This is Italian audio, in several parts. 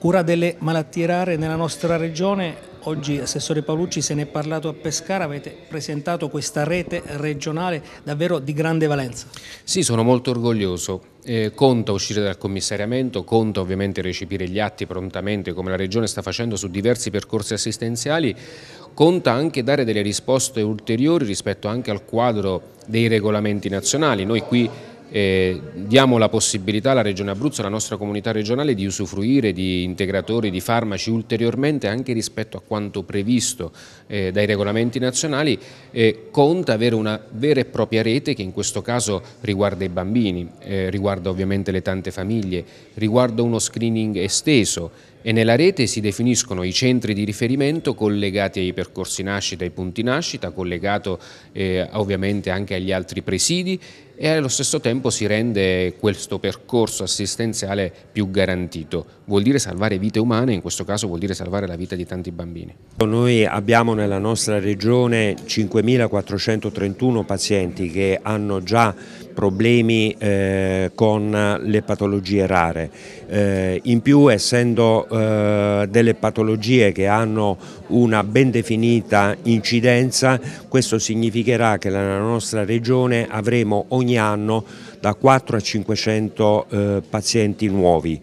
cura delle malattie rare nella nostra regione. Oggi, Assessore Paolucci, se ne è parlato a Pescara, avete presentato questa rete regionale davvero di grande valenza. Sì, sono molto orgoglioso. Eh, conta uscire dal commissariamento, conta ovviamente recepire gli atti prontamente come la Regione sta facendo su diversi percorsi assistenziali, conta anche dare delle risposte ulteriori rispetto anche al quadro dei regolamenti nazionali. Noi qui eh, diamo la possibilità alla Regione Abruzzo, alla nostra comunità regionale di usufruire di integratori di farmaci ulteriormente anche rispetto a quanto previsto eh, dai regolamenti nazionali, eh, conta avere una vera e propria rete che in questo caso riguarda i bambini, eh, riguarda ovviamente le tante famiglie, riguarda uno screening esteso e nella rete si definiscono i centri di riferimento collegati ai percorsi nascita, ai punti nascita, collegato eh, ovviamente anche agli altri presidi e allo stesso tempo si rende questo percorso assistenziale più garantito. Vuol dire salvare vite umane, in questo caso vuol dire salvare la vita di tanti bambini. Noi abbiamo nella nostra regione 5.431 pazienti che hanno già problemi eh, con le patologie rare. Eh, in più essendo eh, delle patologie che hanno una ben definita incidenza, questo significherà che nella nostra regione avremo ogni anno da 4 a 500 eh, pazienti nuovi.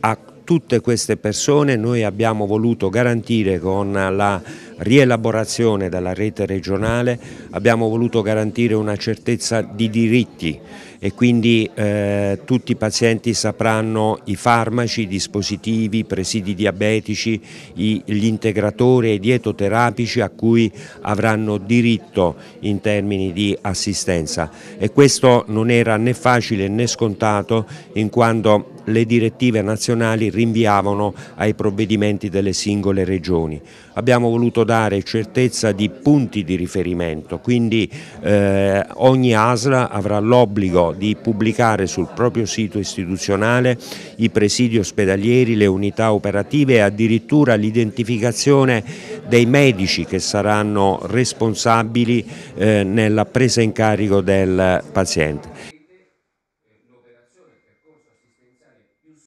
A tutte queste persone noi abbiamo voluto garantire con la rielaborazione della rete regionale abbiamo voluto garantire una certezza di diritti e quindi eh, tutti i pazienti sapranno i farmaci, i dispositivi, i presidi diabetici, i, gli integratori e i dietoterapici a cui avranno diritto in termini di assistenza e questo non era né facile né scontato in quanto le direttive nazionali rinviavano ai provvedimenti delle singole regioni. Abbiamo voluto dare certezza di punti di riferimento, quindi eh, ogni ASLA avrà l'obbligo di pubblicare sul proprio sito istituzionale i presidi ospedalieri, le unità operative e addirittura l'identificazione dei medici che saranno responsabili eh, nella presa in carico del paziente.